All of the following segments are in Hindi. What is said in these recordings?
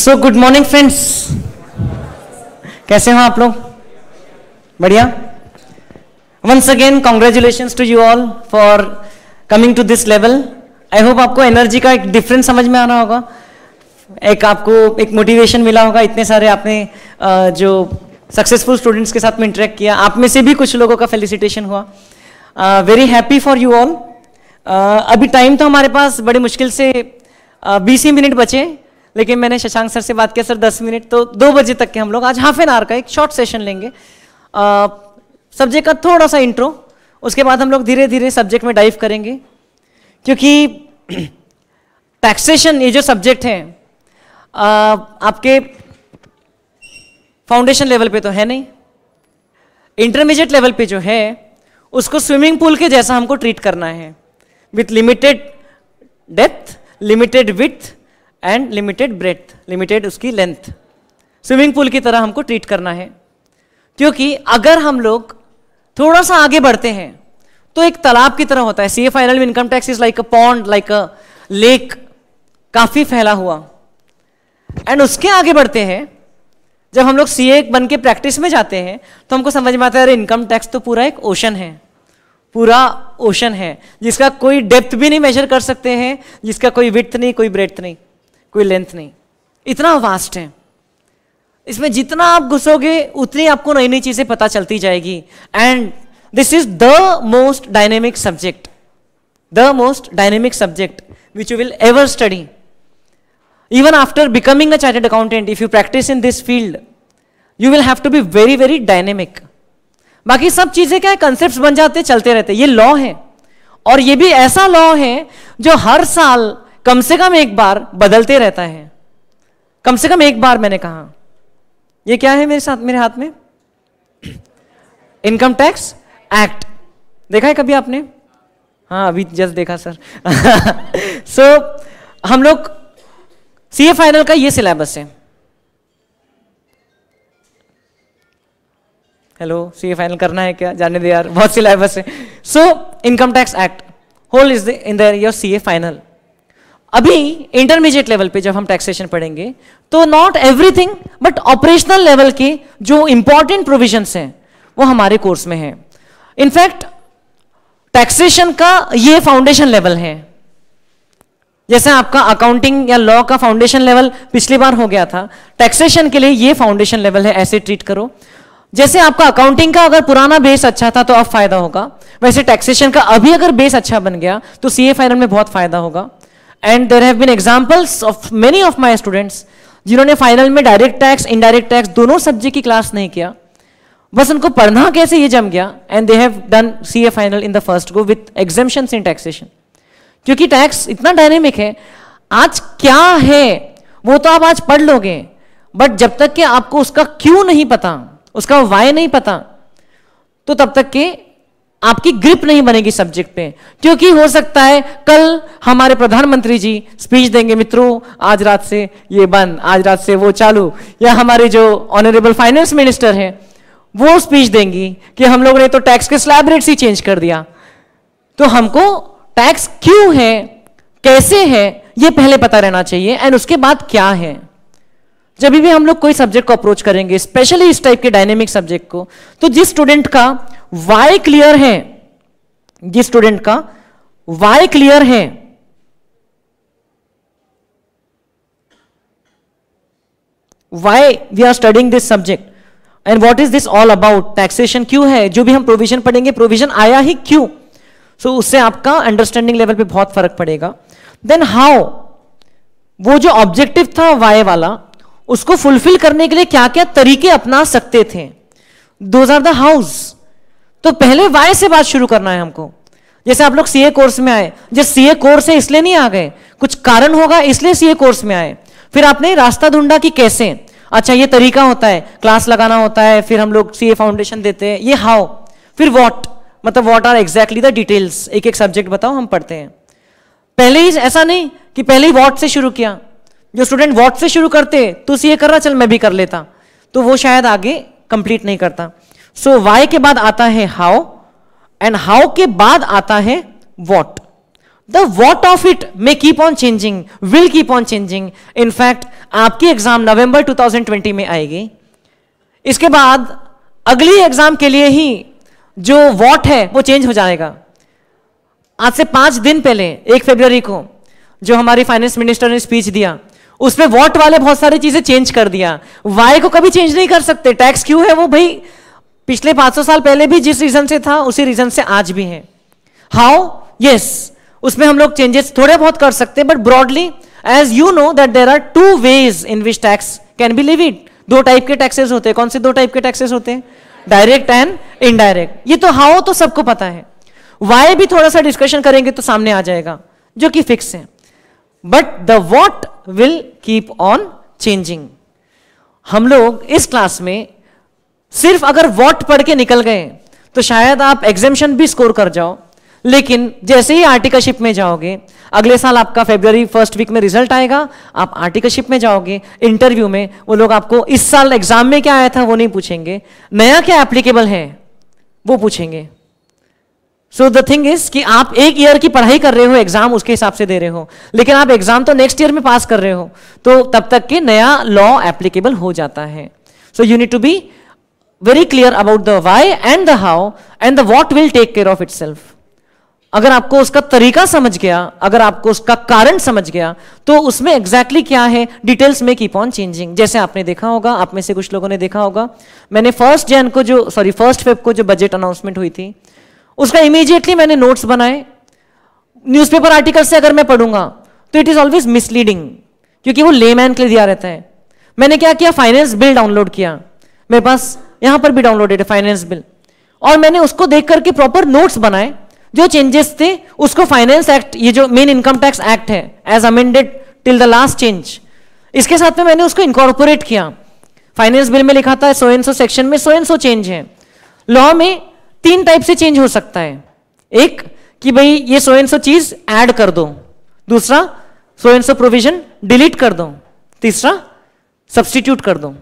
सो गुड मॉर्निंग फ्रेंड्स कैसे हो आप लोग बढ़िया once again congratulation to you all for coming to this level I hope आपको एनर्जी का एक डिफरेंस समझ में आना होगा एक आपको एक मोटिवेशन मिला होगा इतने सारे आपने जो सक्सेसफुल स्टूडेंट्स के साथ में इंटरेक्ट किया आप में से भी कुछ लोगों का फेलिसिटेशन हुआ very happy for you all अभी टाइम तो हमारे पास बड़ी मुश्किल से बीस ही मिनट बचे लेकिन मैंने शशांक सर से बात किया सर दस मिनट तो दो बजे तक के हम लोग आज हाफ एन आवर का एक शॉर्ट सेशन लेंगे सब्जेक्ट का थोड़ा सा इंट्रो उसके बाद हम लोग धीरे धीरे सब्जेक्ट में डाइव करेंगे क्योंकि टैक्सेशन ये जो सब्जेक्ट है आ, आपके फाउंडेशन लेवल पे तो है नहीं इंटरमीडिएट लेवल पे जो है उसको स्विमिंग पूल के जैसा हमको ट्रीट करना है with limited depth limited with and limited breadth limited उसकी लेंथ स्विमिंग पूल की तरह हमको ट्रीट करना है क्योंकि अगर हम लोग थोड़ा सा आगे बढ़ते हैं तो एक तालाब की तरह होता है C A final income tax is like a pond like a lake काफ़ी फैला हुआ एंड उसके आगे बढ़ते हैं जब हम लोग सी ए बन के प्रैक्टिस में जाते हैं तो हमको समझ में आता है अरे इनकम टैक्स तो पूरा एक ओशन है पूरा ओशन है जिसका कोई डेप्थ भी नहीं मेजर कर सकते हैं जिसका कोई विथ नहीं कोई ब्रेथ नहीं कोई लेंथ नहीं इतना वास्ट है इसमें जितना आप घुसोगे उतनी आपको नई नई चीजें पता चलती जाएगी and this is the most dynamic subject the most dynamic subject which you will ever study even after becoming a chartered accountant if you practise in this field you will have to be very very dynamic बाकी सब चीजें क्या है कंसेप्ट बन जाते चलते रहते ये लॉ है और ये भी ऐसा लॉ है जो हर साल कम से कम एक बार बदलते रहता है कम से कम एक बार मैंने कहा यह क्या है मेरे साथ मेरे हाथ में इनकम टैक्स एक्ट देखा है कभी आपने हाँ अभी जस्ट देखा सर सो so, हम लोग ए फाइनल का ये सिलेबस है हेलो ए फाइनल करना है क्या जाने दे यार बहुत सिलेबस है so income tax act whole is in there your A final अभी इंटरमीडिएट लेवल पे जब हम टैक्सेशन पढ़ेंगे तो not everything but operational level के जो इंपॉर्टेंट प्रोविजन हैं वो हमारे कोर्स में है इनफैक्ट टैक्सेशन का ये फाउंडेशन लेवल है जैसे आपका अकाउंटिंग या लॉ का फाउंडेशन लेवल पिछली बार हो गया था टैक्सेशन के लिए ये फाउंडेशन लेवल है ऐसे ट्रीट करो जैसे आपका अकाउंटिंग का अगर पुराना बेस अच्छा था तो अब फायदा होगा वैसे टैक्सेशन का अभी अगर बेस अच्छा बन गया तो सीए फाइनल में बहुत फायदा होगा and there have been examples of many of my students जिन्होंने फाइनल में डायरेक्ट टैक्स इनडायरेक्ट टैक्स दोनों सब्जेक्ट की क्लास नहीं किया बस उनको पढ़ना कैसे ये जम गया and they have done C A final in the first go with examination in taxation क्योंकि टैक्स इतना डायनेमिक है आज क्या है वो तो आप आज पढ़ लोगे बट जब तक कि आपको उसका क्यों नहीं पता उसका वाय नहीं पता तो तब तक के आपकी ग्रिप नहीं बनेगी सब्जेक्ट पे क्योंकि हो सकता है कल हमारे प्रधानमंत्री जी स्पीच देंगे मित्रों आज रात से ये बंद आज रात से वो चालू या हमारे जो ऑनरेबल फाइनेंस मिनिस्टर हैं वो स्पीच देंगी कि हम लोग ने तो टैक्स के स्लैब रेट ही चेंज कर दिया तो हमको टैक्स क्यों है कैसे है ये पहले पता रहना चाहिए एंड उसके बाद क्या है जब भी हम लोग कोई सब्जेक्ट को अप्रोच करेंगे स्पेशली इस टाइप के डायनेमिक सब्जेक्ट को तो जिस स्टूडेंट का वाई क्लियर है जी स्टूडेंट का वाई क्लियर है why we are studying this subject and what is this all about taxation क्यों है जो भी हम प्रोविजन पढ़ेंगे प्रोविजन आया ही क्यों सो so, उससे आपका अंडरस्टैंडिंग लेवल पे बहुत फर्क पड़ेगा देन हाउ वो जो ऑब्जेक्टिव था वाई वाला उसको फुलफिल करने के लिए क्या क्या तरीके अपना सकते थे दोज आर द हाउस तो पहले वाई से बात शुरू करना है हमको जैसे आप लोग सीए कोर्स में आए जैसे सीए कोर्स है इसलिए नहीं आ गए कुछ कारण होगा इसलिए सीए कोर्स में आए फिर आपने रास्ता ढूंढा कि कैसे अच्छा ये तरीका होता है क्लास लगाना होता है फिर हम लोग सीए फाउंडेशन देते हैं ये हाउ फिर वॉट मतलब what are exactly the details एक एक सब्जेक्ट बताओ हम पढ़ते हैं पहले ही ऐसा नहीं कि पहले ही व्हाट से शुरू किया जो स्टूडेंट व्हाट से शुरू करते तो सीए कर रहा चल मैं भी कर लेता तो वो शायद आगे कंप्लीट नहीं करता सो so, वाई के बाद आता है हाउ एंड हाउ के बाद आता है what the what of it may keep on changing will keep on changing in fact आपकी एग्जाम नवंबर 2020 में आएगी इसके बाद अगली एग्जाम के लिए ही जो वॉट है वो चेंज हो जाएगा आज से पांच दिन पहले एक फेब्रवरी को जो हमारी फाइनेंस मिनिस्टर ने स्पीच दिया उसमें वॉट वाले बहुत सारी चीजें चेंज कर दिया वाई को कभी चेंज नहीं कर सकते टैक्स क्यों है वो भाई पिछले 500 साल पहले भी जिस रीजन से था उसी रीजन से आज भी है हाउ यस yes, उसमें हम लोग चेंजेस थोड़े बहुत कर सकते हैं but broadly as you know that there are two ways in which tax can be levied दो टाइप के टैक्सेस होते हैं कौन से दो टाइप के टैक्सेस होते हैं डायरेक्ट एंड इनडायरेक्ट ये तो हाउ तो सबको पता है वाई भी थोड़ा सा डिस्कशन करेंगे तो सामने आ जाएगा जो कि फिक्स है but the what will keep on changing हम लोग इस क्लास में सिर्फ अगर वॉट पढ़ के निकल गए तो शायद आप एग्जेम्शन भी स्कोर कर जाओ लेकिन जैसे ही आर्टिकलशिप में जाओगे अगले साल आपका फेब्रवरी फर्स्ट वीक में रिजल्ट आएगा आप आर्टिकलशिप में जाओगे इंटरव्यू में वो लोग आपको इस साल एग्जाम में क्या आया था वो नहीं पूछेंगे नया क्या एप्लीकेबल है वो पूछेंगे सो द थिंग इज कि आप एक ईयर की पढ़ाई कर रहे हो एग्जाम उसके हिसाब से दे रहे हो लेकिन आप एग्जाम तो नेक्स्ट ईयर में पास कर रहे हो तो तब तक के नया लॉ एप्लीकेबल हो जाता है so you need to be very clear about the why and the how and the what will take care of itself अगर आपको उसका तरीका समझ गया अगर आपको उसका कारण समझ गया तो उसमें एग्जैक्टली exactly क्या है डिटेल्स में कीप ऑन चेंजिंग जैसे आपने देखा होगा आप में से कुछ लोगों ने देखा होगा मैंने फर्स्ट जैन को जो सॉरी फर्स्ट फेब को जो बजट अनाउंसमेंट हुई थी उसका इमीजिएटली मैंने नोट्स बनाए न्यूज़पेपर आर्टिकल से अगर मैं पढ़ूंगा तो इट इज ऑलवेज मिसलीडिंग क्योंकि वो लेमैन के लिए दिया रहता है मैंने क्या किया फाइनेंस बिल डाउनलोड किया मेरे पास यहां पर भी डाउनलोडेड है फाइनेंस बिल और मैंने उसको देख करके प्रॉपर नोट्स बनाए जो चेंजेस थे उसको फाइनेंस एक्ट ये जो मेन इनकम टैक्स एक्ट है as amended till the last change इसके साथ में मैंने उसको इनकॉर्पोरेट किया फाइनेंस बिल में लिखा था सो एन सो सेक्शन में सो एन सो चेंज है लॉ में तीन टाइप से चेंज हो सकता है एक कि भाई ये सो एन सो चीज ऐड कर दो दूसरा so and so provision delete कर दो तीसरा सब्सटीट्यूट कर दो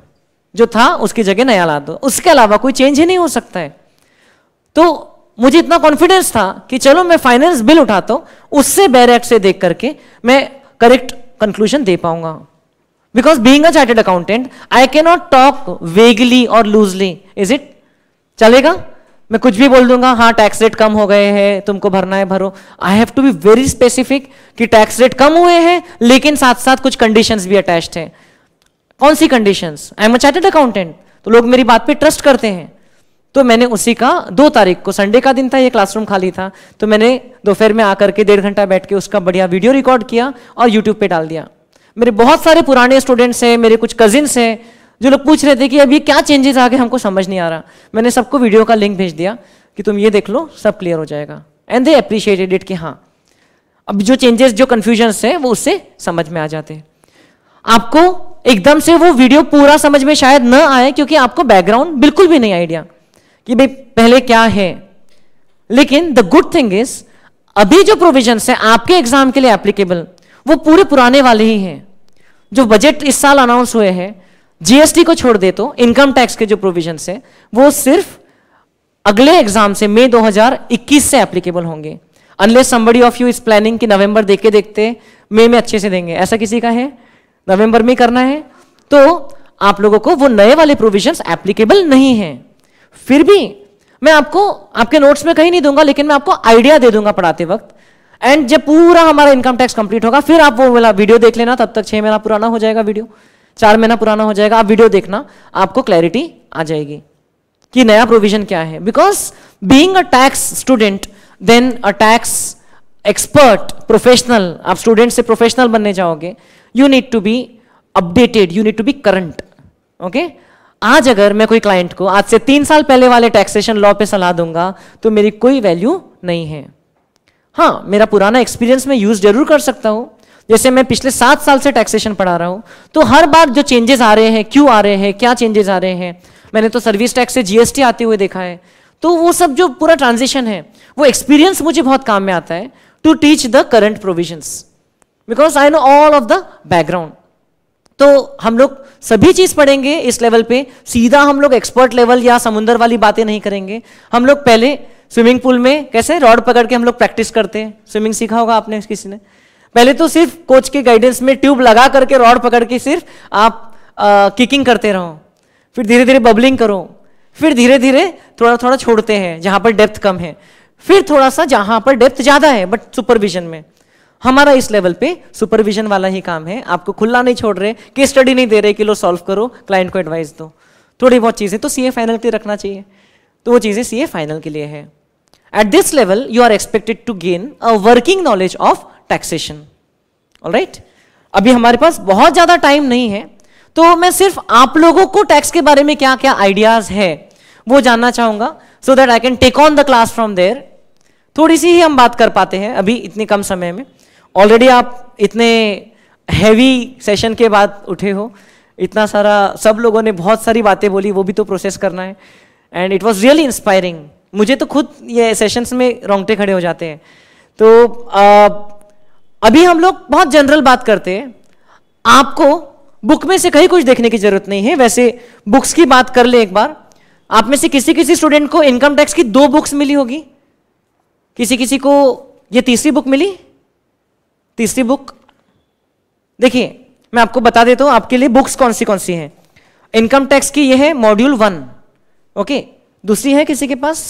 जो था उसकी जगह नया ला दो उसके अलावा कोई चेंज ही नहीं हो सकता है तो मुझे इतना कॉन्फिडेंस था कि चलो मैं फाइनेंस बिल उठाता हूं उससे बैरैक्ट से देख करके मैं करेक्ट कंक्लूजन दे पाऊंगा because being a chartered accountant I can not talk vaguely और लूजली इज इट चलेगा मैं कुछ भी बोल दूंगा हाँ टैक्स रेट कम हो गए हैं तुमको भरना है भरो I have to be very specific कि टैक्स रेट कम हुए हैं लेकिन साथ साथ कुछ कंडीशंस भी अटैच्ड हैं कौन सी conditions I am a chartered accountant तो लोग मेरी बात पे ट्रस्ट करते हैं तो मैंने उसी का दो तारीख को संडे का दिन था ये क्लासरूम खाली था तो मैंने दोपहर में आकर के डेढ़ घंटा बैठ के उसका बढ़िया वीडियो रिकॉर्ड किया और यूट्यूब पे डाल दिया मेरे बहुत सारे पुराने स्टूडेंट्स हैं मेरे कुछ कजिन्स हैं जो लोग पूछ रहे थे कि अब ये क्या चेंजेस आ गए हमको समझ नहीं आ रहा मैंने सबको वीडियो का लिंक भेज दिया कि तुम ये देख लो सब क्लियर हो जाएगा एंड दे अप्रिशिएटेड इट कि हाँ अब जो चेंजेस जो कन्फ्यूजन्स हैं वो उससे समझ में आ जाते हैं आपको एकदम से वो वीडियो पूरा समझ में शायद न आए क्योंकि आपको बैकग्राउंड बिल्कुल भी नहीं आइडिया कि भाई पहले क्या है लेकिन द गुड थिंग इज अभी जो प्रोविजन है आपके एग्जाम के लिए एप्लीकेबल वो पूरे पुराने वाले ही हैं जो बजट इस साल अनाउंस हुए हैं जीएसटी को छोड़ दे तो इनकम टैक्स के जो प्रोविजन है वो सिर्फ अगले एग्जाम से मई 2021 से एप्लीकेबल होंगे unless somebody of you is planning कि नवंबर देख के देखते मई में अच्छे से देंगे ऐसा किसी का है नवंबर में करना है तो आप लोगों को वो नए वाले प्रोविजन एप्लीकेबल नहीं है फिर भी मैं आपको आपके नोट्स में कहीं नहीं दूंगा लेकिन मैं आपको आइडिया दे दूंगा पढ़ाते वक्त एंड जब पूरा हमारा इनकम टैक्स कंप्लीट होगा फिर आप वो वाला वीडियो देख लेना तब तक छह महीना पुराना हो जाएगा वीडियो चार महीना पुराना हो जाएगा आप वीडियो देखना आपको क्लैरिटी आ जाएगी कि नया प्रोविजन क्या है because being a tax student then a tax expert professional आप स्टूडेंट से प्रोफेशनल बनने जाओगे you need to be updated you need to be current okay आज अगर मैं कोई क्लाइंट को आज से तीन साल पहले वाले टैक्सेशन लॉ पे सलाह दूंगा तो मेरी कोई वैल्यू नहीं है हाँ मेरा पुराना एक्सपीरियंस मैं यूज जरूर कर सकता हूं जैसे मैं पिछले सात साल से टैक्सेशन पढ़ा रहा हूं तो हर बार जो चेंजेस आ रहे हैं क्यों आ रहे हैं क्या चेंजेस आ रहे हैं मैंने तो सर्विस टैक्स से जीएसटी आते हुए देखा है तो वो सब जो पूरा ट्रांजिशन है वो एक्सपीरियंस मुझे बहुत काम में आता है to teach the current provision because I know all of the background तो हम लोग सभी चीज पढ़ेंगे इस लेवल पे सीधा हम लोग एक्सपर्ट लेवल या समुंदर वाली बातें नहीं करेंगे हम लोग पहले स्विमिंग पूल में कैसे रॉड पकड़ के हम लोग प्रैक्टिस करते हैं स्विमिंग सीखा होगा आपने किसी ने पहले तो सिर्फ कोच के गाइडेंस में ट्यूब लगा करके रॉड पकड़ के सिर्फ आप किकिंग करते रहो फिर धीरे धीरे बबलिंग करो फिर धीरे धीरे थोड़ा थोड़ा छोड़ते हैं जहां पर डेप्थ कम है फिर थोड़ा सा जहां पर डेप्थ ज्यादा है बट सुपरविजन में हमारा इस लेवल पे सुपरविजन वाला ही काम है आपको खुला नहीं छोड़ रहे कि स्टडी नहीं दे रहे कि लो सॉल्व करो क्लाइंट को एडवाइस दो थोड़ी बहुत चीज़ें तो सी फाइनल के रखना चाहिए तो वो चीज़ें सी फाइनल के लिए है at this level you are expected to gain a working knowledge of taxation all अभी हमारे पास बहुत ज़्यादा टाइम नहीं है तो मैं सिर्फ आप लोगों को टैक्स के बारे में क्या क्या आइडियाज़ है वो जानना चाहूंगा so that I can take on the class from there थोड़ी सी ही हम बात कर पाते हैं अभी इतने कम समय में ऑलरेडी आप इतने हैवी सेशन के बाद उठे हो इतना सारा सब लोगों ने बहुत सारी बातें बोली वो भी तो प्रोसेस करना है and it was really inspiring मुझे तो खुद ये सेशंस में रोंगटे खड़े हो जाते हैं तो आ, अभी हम लोग बहुत जनरल बात करते हैं आपको बुक में से कहीं कुछ देखने की जरूरत नहीं है वैसे बुक्स की बात कर ले एक बार आप में से किसी किसी स्टूडेंट को इनकम टैक्स की दो बुक्स मिली होगी किसी किसी को ये तीसरी बुक मिली तीसरी बुक देखिए मैं आपको बता देता हूं आपके लिए बुक्स कौन सी कौन सी हैं इनकम टैक्स की यह है मॉड्यूल वन ओके दूसरी है किसी के पास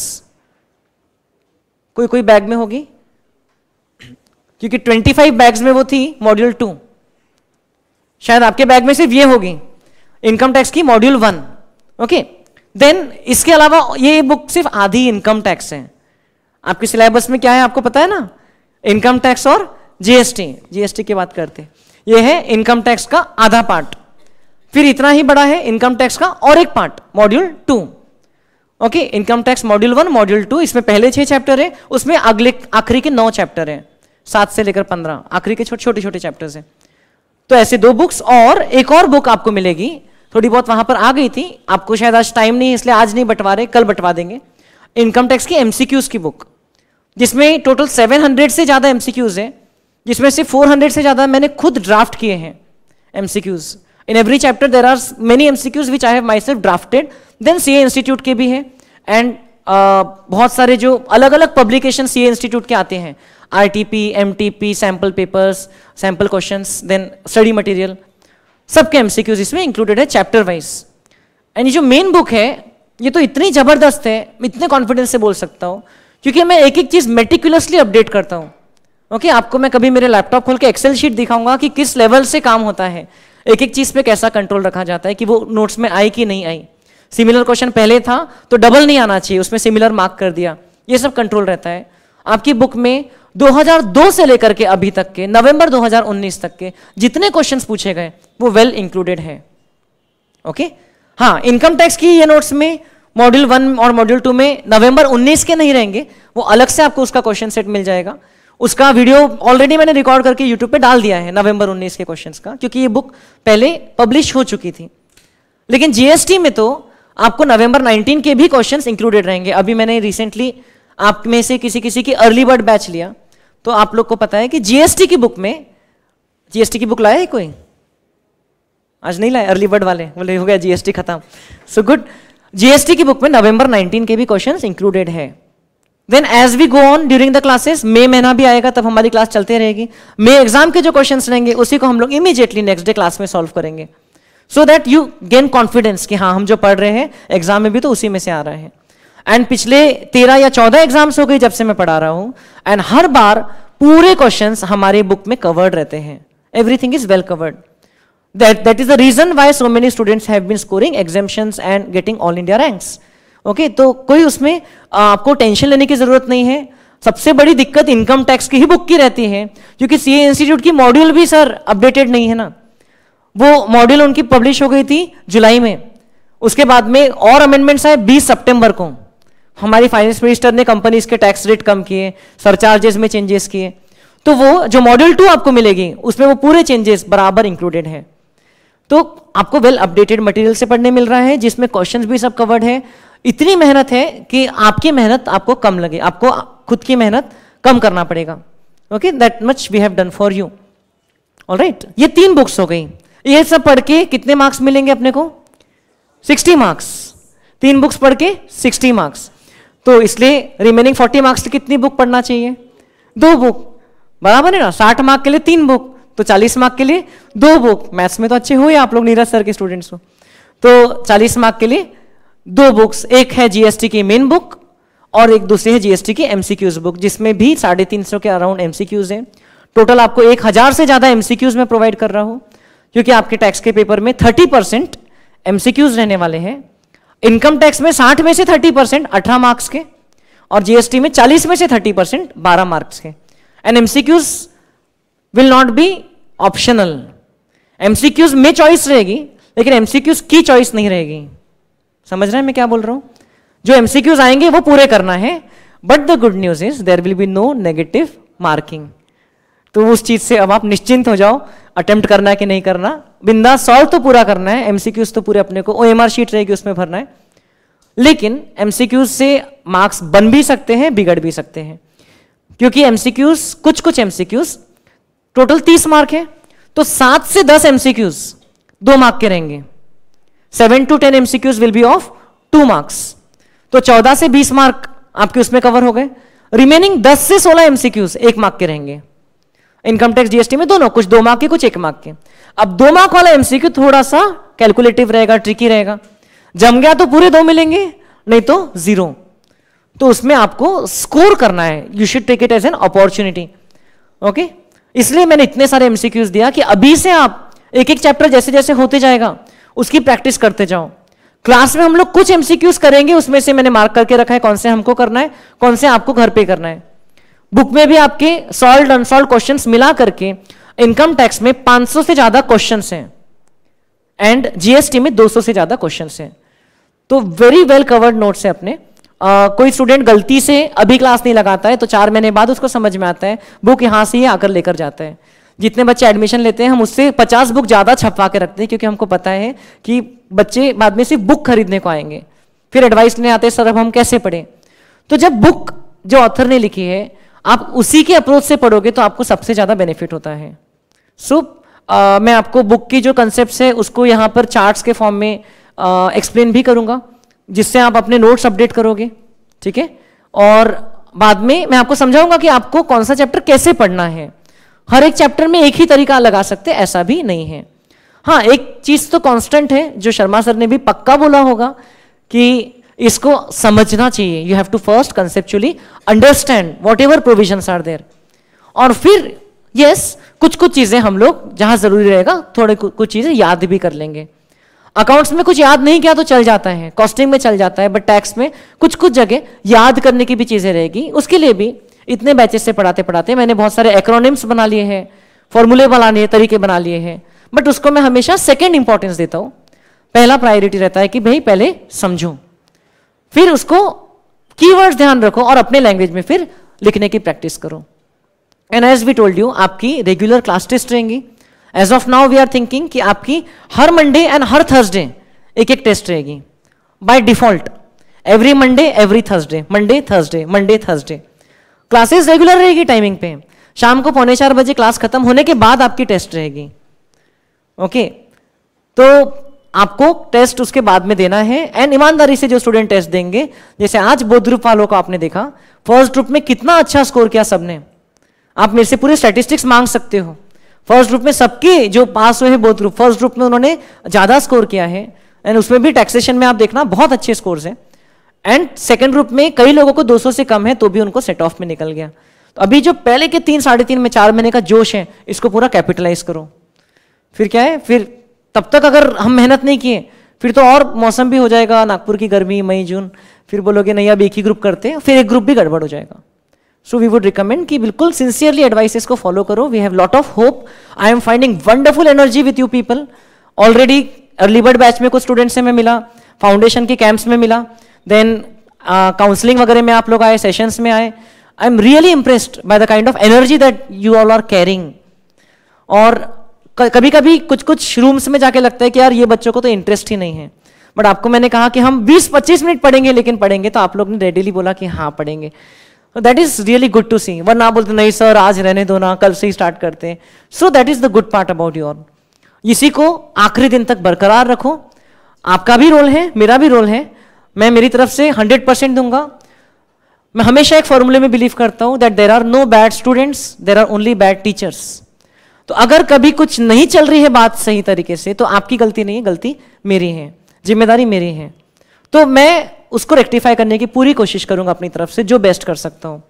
कोई कोई बैग में होगी क्योंकि 25 बैग्स में वो थी मॉड्यूल टू शायद आपके बैग में सिर्फ ये होगी इनकम टैक्स की मॉड्यूल वन ओके देन इसके अलावा ये बुक सिर्फ आधी इनकम टैक्स है आपके सिलेबस में क्या है आपको पता है ना इनकम टैक्स और जीएसटी जीएसटी की बात करते ये है इनकम टैक्स का आधा पार्ट फिर इतना ही बड़ा है इनकम टैक्स का और एक part module two okay income tax module one module two इसमें पहले छह चैप्टर है उसमें अगले आखिरी के नौ चैप्टर है सात से लेकर पंद्रह आखिरी के छोटे छोटे छोटे चैप्टर्स है तो ऐसे दो बुक्स और एक और बुक आपको मिलेगी थोड़ी बहुत वहां पर आ गई थी आपको शायद आज टाइम नहीं इसलिए आज नहीं बंटवा रहे कल बंटवा देंगे इनकम टैक्स की एमसीक्यूज की बुक जिसमें टोटल 700 से ज्यादा एमसीक्यूज है जिसमें से 400 से ज़्यादा मैंने खुद ड्राफ्ट किए हैं MCQs in every chapter there are many MCQs which I have myself drafted then C institute के भी है एंड uh, बहुत सारे जो अलग अलग पब्लिकेशन सी इंस्टीट्यूट के आते हैं R T P M T P sample papers sample question then study material सबके एमसीक्यूज इसमें इंक्लूडेड है चैप्टर वाइज एंड ये जो मेन बुक है ये तो इतनी ज़बरदस्त है मैं इतने कॉन्फिडेंस से बोल सकता हूँ क्योंकि मैं एक एक चीज़ मेटिकुलसली अपडेट करता हूँ ओके आपको मैं कभी मेरे लैपटॉप खोल के एक्सेल शीट दिखाऊंगा कि किस लेवल से काम होता है एक एक चीज पे कैसा कंट्रोल रखा जाता है कि वो नोट्स में आई कि नहीं आई सिमिलर क्वेश्चन पहले था तो डबल नहीं आना चाहिए उसमें सिमिलर मार्क कर दिया ये सब कंट्रोल रहता है आपकी बुक में 2002 से लेकर के अभी तक के नवंबर 2019 तक के जितने क्वेश्चंस पूछे गए वो वेल इंक्लूडेड है ओके okay? हाँ इनकम टैक्स की ये नोट्स में मॉड्यूल वन और मॉड्यूल टू में नवंबर 19 के नहीं रहेंगे वो अलग से आपको उसका क्वेश्चन सेट मिल जाएगा उसका वीडियो ऑलरेडी मैंने रिकॉर्ड करके यूट्यूब पे डाल दिया है नवंबर 19 के क्वेश्चंस का क्योंकि ये बुक पहले पब्लिश हो चुकी थी लेकिन जीएसटी में तो आपको नवंबर 19 के भी क्वेश्चंस इंक्लूडेड रहेंगे अभी मैंने रिसेंटली आप में से किसी किसी की अर्ली बर्ड बैच लिया तो आप लोग को पता है कि जीएसटी की बुक में जीएसटी की बुक लाया है कोई आज नहीं लाया अर्ली बर्ड वाले बोले हो गया जीएसटी खत्म सो गुड जीएसटी की बुक में नवंबर 19 के भी क्वेश्चंस इंक्लूडेड है then as we go on during the classes May महीना भी आएगा तब हमारी क्लास चलते रहेगी मे एग्जाम के जो क्वेश्चन रहेंगे उसी को हम लोग इमीजिएटली नेक्स्ट डे क्लास में सॉल्व करेंगे so that you gain confidence कि हाँ हम जो पढ़ रहे हैं एग्जाम में भी तो उसी में से आ रहे हैं एंड पिछले तेरह या चौदह एग्जाम्स हो गई जब से मैं पढ़ा रहा हूं एंड हर बार पूरे क्वेश्चन हमारे बुक में कवर्ड रहते हैं everything is well covered that that is the reason why so many students have been scoring examination and getting all India ranks okay तो कोई उसमें आपको टेंशन लेने की जरूरत नहीं है सबसे बड़ी दिक्कत इनकम टैक्स की ही बुक की रहती है क्योंकि सी इंस्टीट्यूट की मॉड्यूल भी सर अपडेटेड नहीं है ना वो मॉड्यूल उनकी पब्लिश हो गई थी जुलाई में उसके बाद में और अमेंडमेंट्स आए 20 सितंबर को हमारी फाइनेंस मिनिस्टर ने कंपनीज के टैक्स रेट कम किए सरचार्जेस में चेंजेस किए तो वो जो मॉड्यूल टू आपको मिलेगी उसमें वो पूरे चेंजेस बराबर इंक्लूडेड है तो आपको वेल अपडेटेड मटेरियल से पढ़ने मिल रहा है जिसमें क्वेश्चंस भी सब कवर्ड है इतनी मेहनत है कि आपकी मेहनत आपको कम लगे आपको खुद की मेहनत कम करना पड़ेगा okay that much we have done for you all right ये तीन बुक्स हो गई ये सब पढ़ के कितने मार्क्स मिलेंगे अपने को सिक्सटी मार्क्स तीन बुक्स पढ़ के सिक्सटी मार्क्स तो इसलिए रिमेनिंग फोर्टी मार्क्स कितनी बुक पढ़ना चाहिए दो बुक बराबर है ना साठ मार्क के लिए तीन बुक तो चालीस मार्क के लिए दो बुक मैथ्स में तो अच्छे हुए आप लोग नीरज सर के स्टूडेंट्स हो तो चालीस मार्क के लिए दो बुक्स एक है जीएसटी की मेन बुक और एक दूसरी है जीएसटी की एमसीक्यूज बुक जिसमें भी साढ़े तीन सौ के अराउंड एमसीक्यूज हैं टोटल आपको एक हजार से ज्यादा एमसीक्यूज में प्रोवाइड कर रहा हूं क्योंकि आपके टैक्स के पेपर में थर्टी परसेंट एमसीक्यूज रहने वाले हैं इनकम टैक्स में साठ में से थर्टी परसेंट अठारह मार्क्स के और जीएसटी में चालीस में से थर्टी परसेंट बारह मार्क्स के and MCQs will not be optional MCQs में चॉइस रहेगी लेकिन एमसीक्यूज की चॉइस नहीं रहेगी समझ रहे हैं मैं क्या बोल रहा हूं जो एमसीक्यूज आएंगे वो पूरे करना है but the good news is there will be no negative marking तो उस चीज से अब आप निश्चिंत हो जाओ अटेम्प्ट करना है कि नहीं करना बिंदा सॉल्व तो पूरा करना है एमसीक्यूज तो पूरे अपने को ओ एम शीट रहेगी उसमें भरना है लेकिन एमसीक्यूज से मार्क्स बन भी सकते हैं बिगड़ भी सकते हैं क्योंकि एमसीक्यूज कुछ कुछ एमसीक्यूज टोटल तीस मार्क है तो सात से दस एमसीक्यूज दो मार्क के रहेंगे seven to ten MCQs will be of two marks तो चौदह से बीस मार्क आपके उसमें कवर हो गए रिमेनिंग दस से सोलह एमसीक्यूज एक मार्क के रहेंगे इनकम टैक्स जीएसटी में दोनों कुछ दो मार्क के कुछ एक मार्क के अब दो मार्क वाला एमसीक्यू थोड़ा सा कैलकुलेटिव रहेगा ट्रिकी रहेगा जम गया तो पूरे दो मिलेंगे नहीं तो जीरो तो उसमें आपको स्कोर करना है you should take it as an opportunity okay इसलिए मैंने इतने सारे एमसीक्यूज दिया कि अभी से आप एक एक चैप्टर जैसे जैसे होते जाएगा उसकी प्रैक्टिस करते जाओ क्लास में हम लोग कुछ एमसीक्यूज करेंगे उसमें से मैंने मार्क करके रखा है कौन से हमको करना है कौन से आपको घर पे करना है बुक में भी आपके सॉल्व अनसॉल्व क्वेश्चंस मिला करके इनकम टैक्स में 500 से ज्यादा क्वेश्चंस हैं एंड जीएसटी में 200 से ज्यादा क्वेश्चन हैं तो वेरी वेल कवर्ड नोट्स है अपने आ, कोई स्टूडेंट गलती से अभी क्लास नहीं लगाता है तो चार महीने बाद उसको समझ में आता है बुक यहां से ही आकर लेकर जाता है जितने बच्चे एडमिशन लेते हैं हम उससे पचास बुक ज़्यादा छपवा के रखते हैं क्योंकि हमको पता है कि बच्चे बाद में सिर्फ बुक खरीदने को आएंगे फिर एडवाइस लेने आते हैं सर अब हम कैसे पढ़ें तो जब बुक जो ऑथर ने लिखी है आप उसी के अप्रोच से पढ़ोगे तो आपको सबसे ज़्यादा बेनिफिट होता है सो so, मैं आपको बुक की जो कंसेप्ट है उसको यहाँ पर चार्ट्स के फॉर्म में एक्सप्लेन भी करूँगा जिससे आप अपने नोट्स अपडेट करोगे ठीक है और बाद में मैं आपको समझाऊंगा कि आपको कौन सा चैप्टर कैसे पढ़ना है हर एक चैप्टर में एक ही तरीका लगा सकते ऐसा भी नहीं है हाँ एक चीज तो कांस्टेंट है जो शर्मा सर ने भी पक्का बोला होगा कि इसको समझना चाहिए you have to first conceptually understand whatever provision are there और फिर यस yes, कुछ कुछ चीजें हम लोग जहां जरूरी रहेगा थोड़े कुछ चीजें याद भी कर लेंगे अकाउंट्स में कुछ याद नहीं किया तो चल जाता है कॉस्टिंग में चल जाता है बट टैक्स में कुछ कुछ जगह याद करने की भी चीजें रहेगी उसके लिए भी इतने बैचेस से पढ़ाते पढ़ाते मैंने बहुत सारे एक्रोनिम्स बना लिए हैं फॉर्मूले बना लिए तरीके बना लिए हैं बट उसको मैं हमेशा सेकेंड इंपॉर्टेंस देता हूँ पहला प्रायोरिटी रहता है कि भाई पहले समझो फिर उसको कीवर्ड्स ध्यान रखो और अपने लैंग्वेज में फिर लिखने की प्रैक्टिस करो and as we told you आपकी रेगुलर क्लास टेस्ट रहेंगी as of now we are thinking कि आपकी हर मंडे एंड हर थर्सडे एक एक टेस्ट रहेगी by default every Monday every Thursday Monday Thursday Monday Thursday classes regular रहेगी टाइमिंग पे शाम को पौने चार बजे क्लास खत्म होने के बाद आपकी टेस्ट रहेगी ओके तो आपको टेस्ट उसके बाद में देना है एंड ईमानदारी से जो स्टूडेंट टेस्ट देंगे जैसे आज बोध ग्रुप वालों को आपने देखा फर्स्ट ग्रुप में कितना अच्छा स्कोर किया सबने आप मेरे से पूरे स्टैटिस्टिक्स मांग सकते हो फर्स्ट ग्रुप में सबके जो पास हुए हैं बोध ग्रुप फर्स्ट ग्रुप में उन्होंने ज्यादा स्कोर किया है एंड उसमें भी टैक्सेशन में आप देखना बहुत अच्छे स्कोर्स हैं एंड सेकेंड ग्रुप में कई लोगों को 200 से कम है तो भी उनको सेट ऑफ में निकल गया तो अभी जो पहले के तीन साढ़े तीन में चार महीने का जोश है इसको पूरा कैपिटलाइज करो फिर क्या है फिर तब तक अगर हम मेहनत नहीं किए फिर तो और मौसम भी हो जाएगा नागपुर की गर्मी मई जून फिर बोलोगे नहीं अब एक ही ग्रुप करते हैं फिर एक ग्रुप भी गड़बड़ हो जाएगा सो वी वुड रिकमेंड कि बिल्कुल सिंसियरली एडवाइसेस को फॉलो करो we have lot of hope I am finding wonderful energy with you people already early bird batch में कुछ स्टूडेंट्स से मैं मिला फाउंडेशन के कैंप्स में मिला देन काउंसलिंग uh, वगैरह में आप लोग आए सेशंस में आए I am really impressed by the kind of energy that you all are carrying और कभी कभी कुछ कुछ रूम्स में जाके लगता है कि यार ये बच्चों को तो इंटरेस्ट ही नहीं है बट आपको मैंने कहा कि हम 20-25 मिनट पढ़ेंगे लेकिन पढ़ेंगे तो आप लोग ने रेडीली बोला कि हाँ पढ़ेंगे that is really good to see वरना बोलते नहीं सर आज रहने दो ना कल से ही स्टार्ट करते हैं so that is the good part about your इसी को आखिरी दिन तक बरकरार रखो आपका भी रोल है मेरा भी रोल है मैं मेरी तरफ से हंड्रेड परसेंट दूंगा मैं हमेशा एक फॉर्मूले में बिलीव करता हूं that there are no bad students there are only bad teachers तो अगर कभी कुछ नहीं चल रही है बात सही तरीके से तो आपकी गलती नहीं है गलती मेरी है जिम्मेदारी मेरी है तो मैं उसको रेक्टिफाई करने की पूरी कोशिश करूंगा अपनी तरफ से जो बेस्ट कर सकता हूं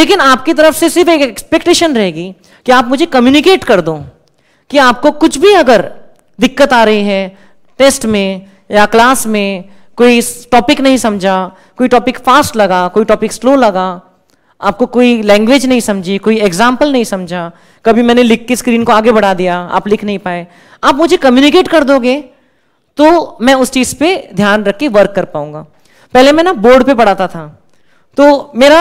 लेकिन आपकी तरफ से सिर्फ एक एक्सपेक्टेशन रहेगी कि आप मुझे कम्युनिकेट कर दो कि आपको कुछ भी अगर दिक्कत आ रही है टेस्ट में या क्लास में कोई टॉपिक नहीं समझा कोई टॉपिक फास्ट लगा कोई टॉपिक स्लो लगा आपको कोई लैंग्वेज नहीं समझी कोई एग्जाम्पल नहीं समझा कभी मैंने लिख के स्क्रीन को आगे बढ़ा दिया आप लिख नहीं पाए आप मुझे कम्युनिकेट कर दोगे तो मैं उस चीज़ पे ध्यान रख के वर्क कर पाऊंगा पहले मैं ना बोर्ड पे पढ़ाता था तो मेरा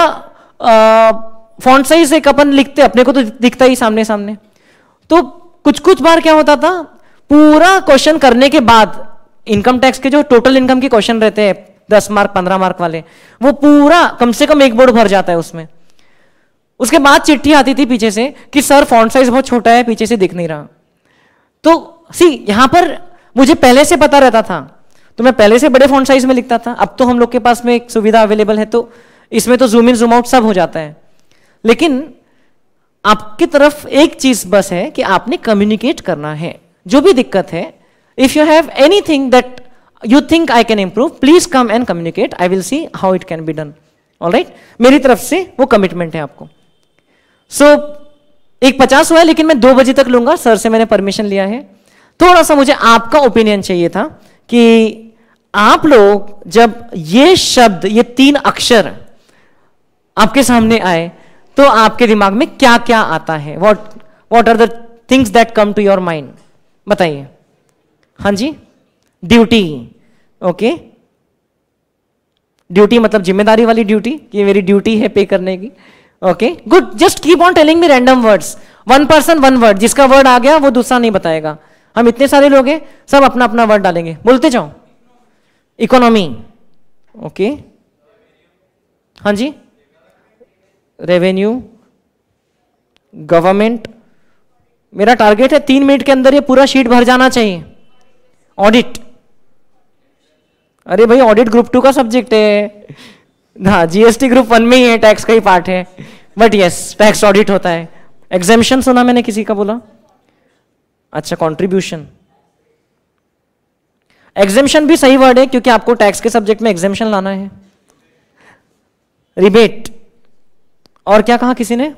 फॉन्ट साइज एक अपन लिखते अपने को तो दिखता ही सामने सामने तो कुछ कुछ बार क्या होता था पूरा क्वेश्चन करने के बाद इनकम टैक्स के जो टोटल इनकम के क्वेश्चन रहते हैं दस मार्क पंद्रह मार्क वाले वो पूरा कम से कम एक बोर्ड भर जाता है उसमें उसके बाद चिट्ठी आती थी पीछे से कि सर फॉन्ट साइज बहुत छोटा है पीछे से दिख नहीं रहा तो सी यहां पर मुझे पहले से पता रहता था तो मैं पहले से बड़े फॉन्ट साइज में लिखता था अब तो हम लोग के पास में एक सुविधा अवेलेबल है तो इसमें तो जूम इन जूम आउट सब हो जाता है लेकिन आपकी तरफ एक चीज बस है कि आपने कम्युनिकेट करना है जो भी दिक्कत है If you have anything that you think I can improve, please come and communicate. I will see how it can be done. All right right? मेरी तरफ से वो कमिटमेंट है आपको सो so, एक पचास हुआ है लेकिन मैं दो बजे तक लूंगा सर से मैंने परमिशन लिया है थोड़ा सा मुझे आपका ओपिनियन चाहिए था कि आप लोग जब ये शब्द ये तीन अक्षर आपके सामने आए तो आपके दिमाग में क्या क्या आता है what what are the things that come to your mind बताइए हाँ जी ड्यूटी ओके ड्यूटी मतलब जिम्मेदारी वाली ड्यूटी कि मेरी ड्यूटी है पे करने की okay good just keep on telling me random words one person one word जिसका वर्ड आ गया वो दूसरा नहीं बताएगा हम इतने सारे लोग हैं सब अपना अपना वर्ड डालेंगे बोलते जाओ इकोनॉमी ओके हाँ जी रेवेन्यू गवर्नमेंट मेरा टारगेट है तीन मिनट के अंदर ये पूरा शीट भर जाना चाहिए ऑडिट अरे भाई ऑडिट ग्रुप टू का सब्जेक्ट है ना जीएसटी ग्रुप वन में ही है टैक्स का ही पार्ट है बट यस टैक्स ऑडिट होता है एग्जामिशन सुना मैंने किसी का बोला अच्छा कॉन्ट्रीब्यूशन एग्जेम्पन भी सही वर्ड है क्योंकि आपको टैक्स के सब्जेक्ट में एग्जेम्पन लाना है रिबेट और क्या कहा किसी ने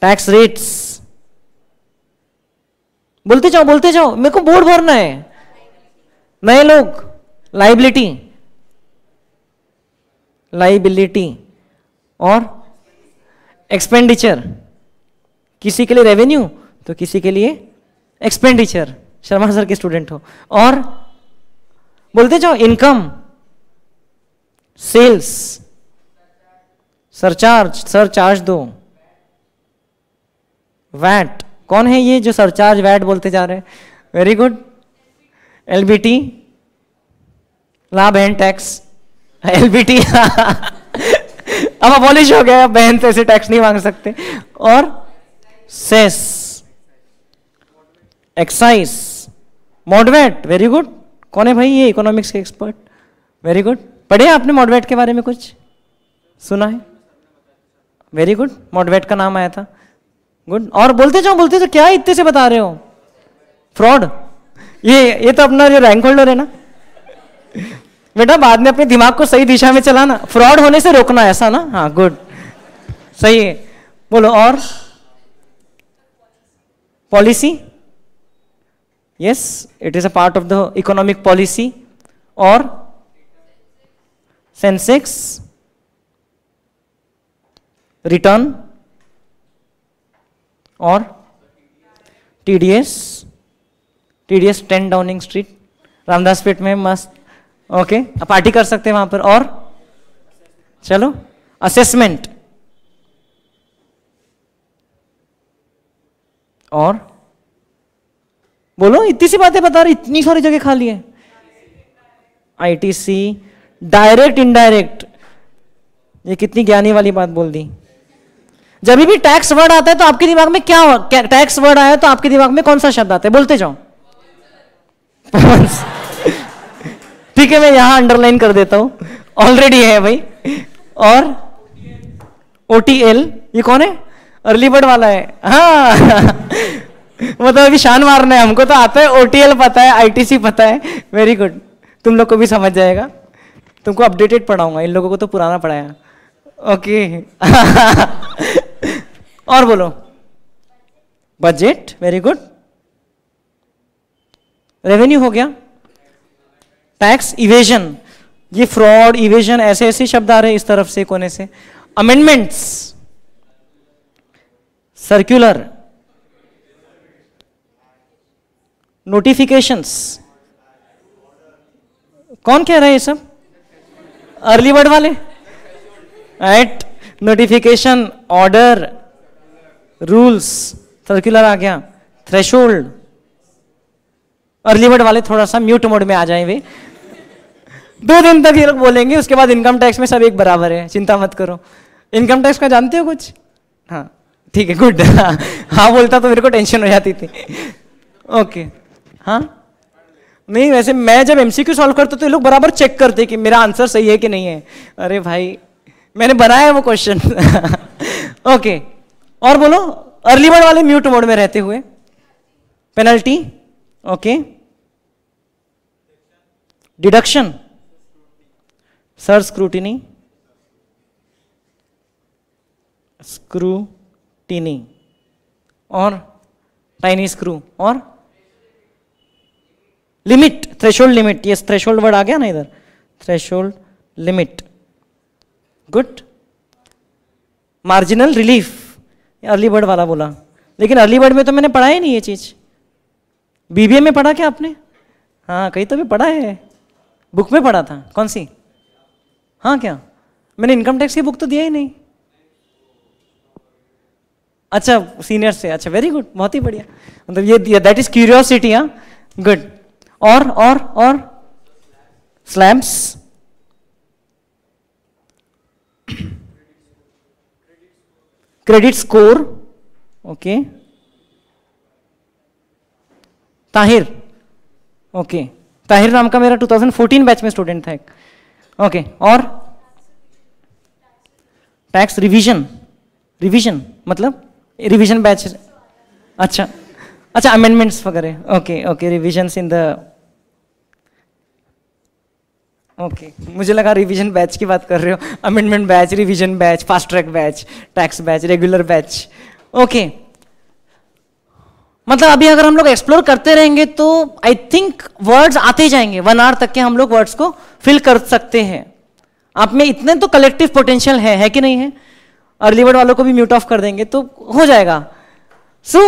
टैक्स रेट्स बोलते जाओ बोलते जाओ मेरे को बोर्ड भरना है नए लोग लाइबिलिटी लाइबिलिटी और एक्सपेंडिचर किसी के लिए रेवेन्यू तो किसी के लिए एक्सपेंडिचर शर्मा सर के स्टूडेंट हो और बोलते जाओ इनकम सेल्स सरचार्ज सरचार्ज दो वैट कौन है ये जो सरचार्ज वैट बोलते जा रहे हैं वेरी गुड एलबीटी लाभ एंड टैक्स एलबीटी अब अबॉलिश हो गया बहन से ऐसे टैक्स नहीं मांग सकते और cess excise modvat very good कौन है भाई ये इकोनॉमिक्स के एक्सपर्ट वेरी गुड पढ़े आपने मॉडवेट के बारे में कुछ सुना है वेरी गुड मॉडवेट का नाम आया था गुड और बोलते जाओ बोलते जाओ क्या इतने से बता रहे हो फ्रॉड ये ये तो अपना जो रैंक होल्डर है ना बेटा बाद में अपने दिमाग को सही दिशा में चलाना फ्रॉड होने से रोकना ऐसा ना हाँ गुड सही है बोलो और policy yes it is a part of the economic policy और सेंसेक्स रिटर्न और TDS T D S ten Downing Street Ramdas पेट में मस्त ओके पार्टी कर सकते हैं वहां पर और चलो असेसमेंट और बोलो इतनी सी बातें बता रही इतनी सारी जगह खाली है आईटीसी डायरेक्ट इनडायरेक्ट ये कितनी ज्ञानी वाली बात बोल दी जब भी टैक्स वर्ड आता है तो आपके दिमाग में क्या टैक्स वर्ड आया तो आपके दिमाग में कौन सा शब्द आता है बोलते जाओ ठीक है मैं यहां अंडरलाइन कर देता हूं ऑलरेडी है भाई और ओ ये कौन है अर्ली बर्ड वाला है हाँ मतलब अभी शान मारना है हमको तो आता है ओटीएल पता है आईटीसी पता है वेरी गुड तुम लोग को भी समझ जाएगा तुमको अपडेटेड पढ़ाऊंगा इन लोगों को तो पुराना पढ़ाया ओके और बोलो बजट वेरी गुड रेवेन्यू हो गया टैक्स इवेजन ये फ्रॉड इवेजन ऐसे ऐसे शब्द आ रहे हैं इस तरफ से कोने से अमेंडमेंट्स सर्क्यूलर नोटिफिकेशंस कौन कह रहा है ये सब अर्ली वर्ड वाले at notification order rules circular आ गया थ्रेशोल्ड अर्ली मोड वाले थोड़ा सा म्यूट मोड में आ जाए भाई दो दिन तक ये लोग बोलेंगे उसके बाद इनकम टैक्स में सब एक बराबर है चिंता मत करो इनकम टैक्स का जानते हो कुछ हाँ ठीक है गुड हाँ, बोलता तो मेरे को टेंशन हो जाती थी ओके हाँ नहीं वैसे मैं जब एम सॉल्व करता तो ये लोग बराबर चेक करते कि मेरा आंसर सही है कि नहीं है अरे भाई मैंने बनाया है वो क्वेश्चन ओके और बोलो अर्ली मोड वाले म्यूट मोड में रहते हुए penalty okay okay. Deduction sir scrutiny scrutiny और टाइनी स्क्रू और लिमिट थ्रेशोल्ड लिमिट ये थ्रेशोल्ड वर्ड आ गया ना इधर threshold limit good marginal relief early bird वाला बोला लेकिन अर्ली बर्ड में तो मैंने पढ़ा ही नहीं ये चीज़ बीबीए में पढ़ा क्या आपने हाँ कहीं तो भी पढ़ा है बुक में पढ़ा था कौन सी हाँ क्या मैंने इनकम टैक्स की बुक तो दिया ही नहीं अच्छा सीनियर से अच्छा वेरी गुड बहुत ही बढ़िया मतलब ये दिया दैट इज क्यूरियोसिटी हाँ गुड और और और slams credit score okay Tahir okay Tahir नाम का मेरा 2014 बैच में स्टूडेंट था एक ओके और टैक्स रिवीजन रिवीजन मतलब रिवीजन बैच अच्छा अच्छा अमेंडमेंट्स वगैरह okay okay revision in the okay मुझे लगा रिवीजन बैच की बात कर रहे हो amendment batch revision batch fast track batch tax batch regular batch okay okay. मतलब अभी अगर हम लोग एक्सप्लोर करते रहेंगे तो आई थिंक वर्ड्स आते ही जाएंगे वन आवर तक के हम लोग वर्ड्स को फिल कर सकते हैं आप में इतने तो कलेक्टिव पोटेंशियल है है कि नहीं है अर्ली वर्ड वालों को भी म्यूट ऑफ कर देंगे तो हो जाएगा so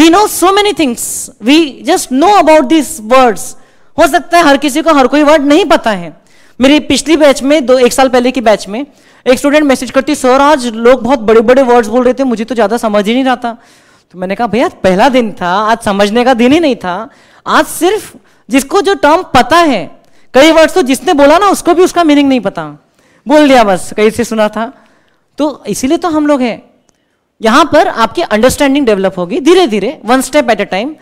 we know so many things we just know about this words हो सकता है हर किसी को हर कोई वर्ड नहीं पता है मेरी पिछली बैच में दो एक साल पहले की बैच में एक स्टूडेंट मैसेज करती सर आज लोग बहुत बड़े बड़े वर्ड्स बोल रहे थे मुझे तो ज़्यादा समझ ही नहीं रहा था तो मैंने कहा भैया पहला दिन था आज समझने का दिन ही नहीं था आज सिर्फ जिसको जो टर्म पता है कई वर्ड्स तो जिसने बोला ना उसको भी उसका मीनिंग नहीं पता बोल दिया बस कहीं से सुना था तो इसीलिए तो हम लोग हैं यहां पर आपकी अंडरस्टैंडिंग डेवलप होगी धीरे धीरे one step at a time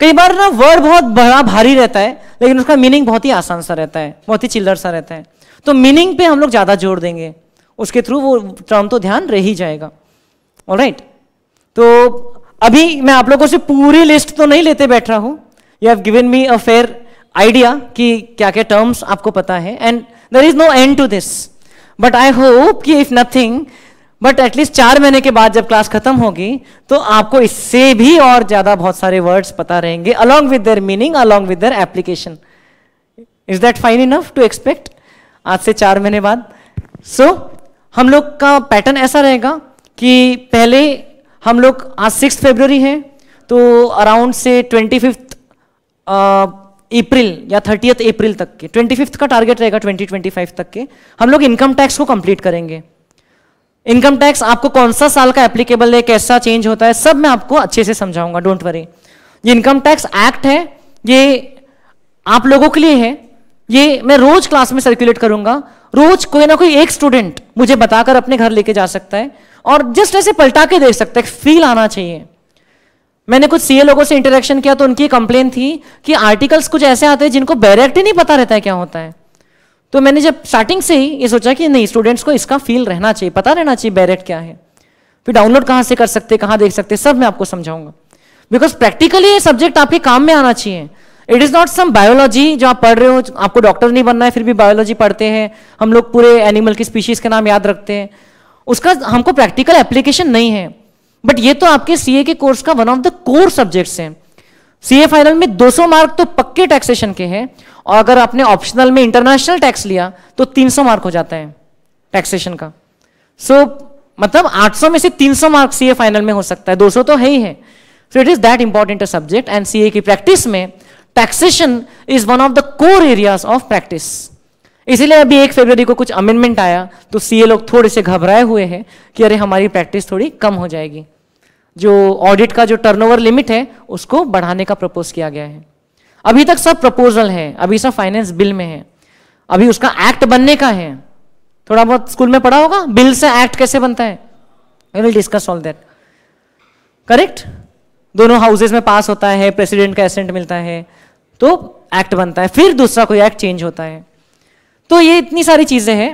कई बार ना वर्ड बहुत बड़ा भारी रहता है लेकिन उसका मीनिंग बहुत ही आसान सा रहता है बहुत ही चिल्लर सा रहता है तो मीनिंग पे हम लोग ज़्यादा जोर देंगे उसके थ्रू वो टर्म तो ध्यान रह ही जाएगा ऑलराइट तो अभी मैं आप लोगों से पूरी लिस्ट तो नहीं लेते बैठ रहा हूं you have given me a fair idea कि क्या क्या टर्म्स आपको पता है and there is no end to this but I hope कि इफ नथिंग बट एटलीस्ट चार महीने के बाद जब क्लास खत्म होगी तो आपको इससे भी और ज्यादा बहुत सारे वर्ड्स पता रहेंगे along with their meaning along with their application is that fine enough to expect आज से चार महीने बाद सो so, हम लोग का पैटर्न ऐसा रहेगा कि पहले हम लोग आज सिक्स फेब्रवरी है तो अराउंड से ट्वेंटी फिफ्थ अप्रैल या थर्टियथ अप्रैल तक के ट्वेंटी फिफ्थ का टारगेट रहेगा ट्वेंटी ट्वेंटी फाइव तक के हम लोग इनकम टैक्स को कंप्लीट करेंगे इनकम टैक्स आपको कौन सा साल का एप्लीकेबल है कैसा चेंज होता है सब मैं आपको अच्छे से समझाऊंगा डोंट वरी ये इनकम टैक्स एक्ट है ये आप लोगों के लिए है ये मैं रोज क्लास में सर्कुलेट करूंगा रोज कोई ना कोई एक स्टूडेंट मुझे बताकर अपने घर लेके जा सकता है और जस्ट ऐसे पलटा के देख सकता है फील आना चाहिए मैंने कुछ सीए लोगों से इंटरेक्शन किया तो उनकी कंप्लेन थी कि आर्टिकल्स कुछ ऐसे आते हैं जिनको डायरेक्ट ही नहीं पता रहता है क्या होता है तो मैंने जब स्टार्टिंग से ही ये सोचा कि नहीं स्टूडेंट्स को इसका फील रहना चाहिए पता रहना चाहिए डायरेक्ट क्या है फिर डाउनलोड कहां से कर सकते कहां देख सकते सब मैं आपको समझाऊंगा बिकॉज प्रैक्टिकली ये सब्जेक्ट आपके काम में आना चाहिए it is not some biology जो आप पढ़ रहे हो आपको डॉक्टर नहीं बनना है फिर भी बायोलॉजी पढ़ते हैं हम लोग पूरे एनिमल की स्पीशीज़ के नाम याद रखते हैं उसका हमको प्रैक्टिकल एप्लीकेशन नहीं है बट ये तो आपके सीए के कोर्स का one of the core subjects हैं सीए फाइनल में 200 मार्क तो पक्के टैक्सेशन के हैं और अगर आपने ऑप्शनल में इंटरनेशनल टैक्स लिया तो 300 मार्क हो जाता है टैक्सेशन का सो so, मतलब 800 में से 300 मार्क सीए फाइनल में हो सकता है 200 तो है ही है so it is that important a subject and CA की प्रैक्टिस में taxation is one of the core areas of practice इसीलिए अभी एक फरवरी को कुछ अमेंडमेंट आया तो सीए लोग थोड़े से घबराए हुए हैं कि अरे हमारी प्रैक्टिस थोड़ी कम हो जाएगी जो ऑडिट का जो टर्नओवर लिमिट है उसको बढ़ाने का प्रपोज किया गया है अभी तक सब प्रपोजल है अभी सब फाइनेंस बिल में है अभी उसका एक्ट बनने का है थोड़ा बहुत स्कूल में पढ़ा होगा बिल से एक्ट कैसे बनता है I will discuss all that correct दोनों हाउसेज में पास होता है प्रेसिडेंट का एसेंट मिलता है तो एक्ट बनता है फिर दूसरा कोई एक्ट चेंज होता है तो ये इतनी सारी चीज़ें हैं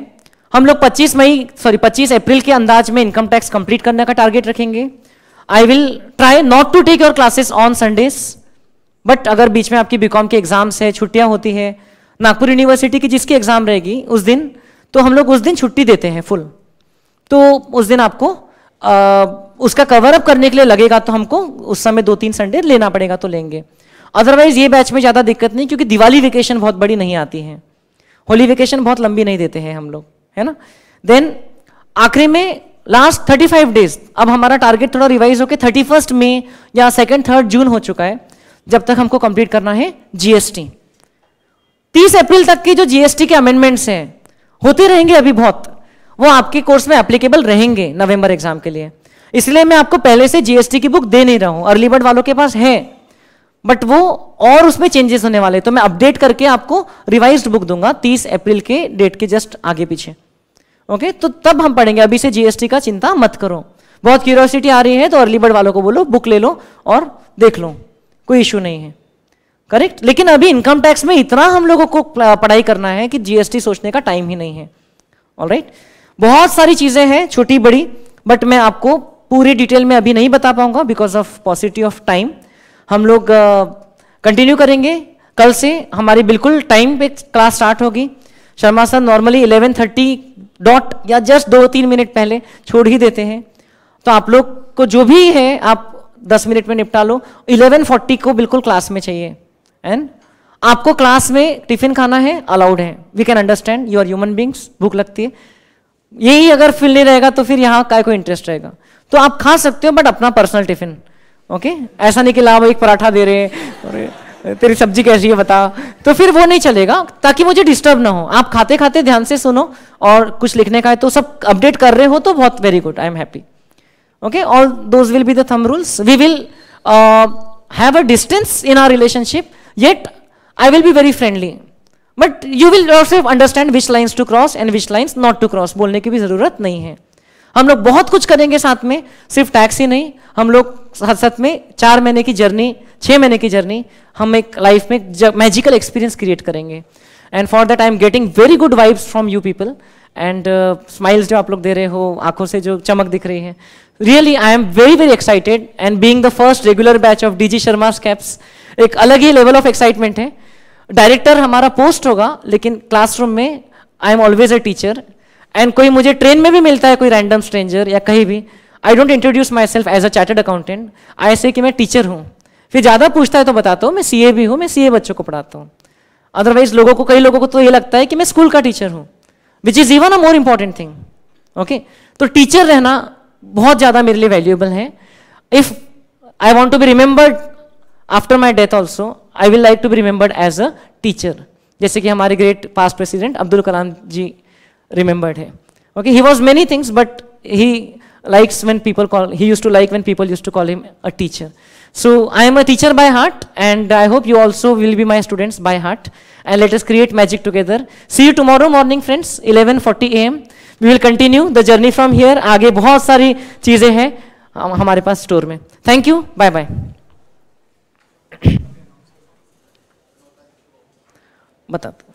हम लोग 25 मई सॉरी 25 अप्रैल के अंदाज में इनकम टैक्स कंप्लीट करने का टारगेट रखेंगे I will try not to take your classes on Sundays but अगर बीच में आपकी बीकॉम के एग्जाम्स है छुट्टियां होती है नागपुर यूनिवर्सिटी की जिसकी एग्जाम रहेगी उस दिन तो हम लोग उस दिन छुट्टी देते हैं फुल तो उस दिन आपको आ, उसका कवर अप करने के लिए लगेगा तो हमको उस समय दो तीन संडे लेना पड़ेगा तो लेंगे अदरवाइज ये बैच में ज़्यादा दिक्कत नहीं क्योंकि दिवाली वेकेशन बहुत बड़ी नहीं आती है होली वेकेशन बहुत लंबी नहीं देते हैं हम लोग है ना देन आखिरी में लास्ट थर्टी फाइव डेज अब हमारा टारगेट थोड़ा रिवाइज होकर थर्टी फर्स्ट मे या सेकेंड थर्ड जून हो चुका है जब तक हमको कंप्लीट करना है जीएसटी तीस अप्रैल तक की जो जीएसटी के अमेंडमेंट्स हैं होते रहेंगे अभी बहुत वो आपके कोर्स में एप्लीकेबल रहेंगे नवंबर एग्जाम के लिए इसलिए मैं आपको पहले से जीएसटी की बुक दे नहीं रहा हूं अर्लीबर्ड वालों के पास है बट वो और उसमें चेंजेस होने वाले तो मैं अपडेट करके आपको रिवाइज बुक दूंगा 30 अप्रैल के डेट के जस्ट आगे पीछे ओके तो तब हम पढ़ेंगे अभी से जीएसटी का चिंता मत करो बहुत क्यूरियोसिटी आ रही है तो अर्ली बर्ड वालों को बोलो बुक ले लो और देख लो कोई इश्यू नहीं है करेक्ट लेकिन अभी इनकम टैक्स में इतना हम लोगों को पढ़ाई करना है कि जीएसटी सोचने का टाइम ही नहीं है ऑलराइट right? बहुत सारी चीजें हैं छोटी बड़ी बट मैं आपको पूरी डिटेल में अभी नहीं बता पाऊंगा because of paucity of time हम लोग कंटिन्यू करेंगे कल से हमारी बिल्कुल टाइम पे क्लास स्टार्ट होगी शर्मा सर नॉर्मली 11:30 डॉट या जस्ट दो तीन मिनट पहले छोड़ ही देते हैं तो आप लोग को जो भी है आप 10 मिनट में निपटा लो 11:40 को बिल्कुल क्लास में चाहिए एंड आपको क्लास में टिफिन खाना है अलाउड है we can understand you are human beings भूख लगती है यही अगर फील नहीं रहेगा तो फिर यहाँ का कोई इंटरेस्ट रहेगा तो आप खा सकते हो बट अपना पर्सनल टिफिन ओके ऐसा नहीं कि ला एक पराठा दे रहे हैं तेरी सब्जी कैसी है बता तो फिर वो नहीं चलेगा ताकि मुझे डिस्टर्ब ना हो आप खाते खाते ध्यान से सुनो और कुछ लिखने का है तो सब अपडेट कर रहे हो तो बहुत very good I am happy okay all those will be the thumb rules we will have a distance in our relationship yet I will be very friendly but you will also understand which lines to cross and which lines not to cross बोलने की भी जरूरत नहीं है हम लोग बहुत कुछ करेंगे साथ में सिर्फ टैक्स ही नहीं हम लोग साथ साथ में चार महीने की जर्नी छः महीने की जर्नी हम एक लाइफ में मैजिकल एक्सपीरियंस क्रिएट करेंगे and for that I am getting very good vibes from you people and smiles जो आप लोग दे रहे हो आंखों से जो चमक दिख रही है really I am very very excited and being the first regular batch of D G Sharma स्कैप्स एक अलग ही लेवल ऑफ एक्साइटमेंट है डायरेक्टर हमारा पोस्ट होगा लेकिन क्लासरूम में I am always a teacher and कोई मुझे ट्रेन में भी मिलता है कोई रैंडम स्ट्रेंजर या कहीं भी I don't introduce myself as a chartered accountant I say कि मैं टीचर हूँ फिर ज़्यादा पूछता है तो बताता हूँ मैं सी भी हूँ मैं सी बच्चों को पढ़ाता हूँ अदरवाइज लोगों को कई लोगों को तो ये लगता है कि मैं स्कूल का टीचर हूँ which is even a more important thing okay तो टीचर रहना बहुत ज़्यादा मेरे लिए वैल्यूएबल है if I want to be remembered after my death also I will like to be remembered as a teacher जैसे कि हमारे great past president Abdul Kalam ji remembered him. okay he was many things but he likes when people call he used to like when people used to call him a teacher so i am a teacher by heart and i hope you also will be my students by heart and let us create magic together see you tomorrow morning friends 11:40 am we will continue the journey from here aage bahut sari cheeze hain हमारे पास स्टोर में Thank you. Bye bye. बता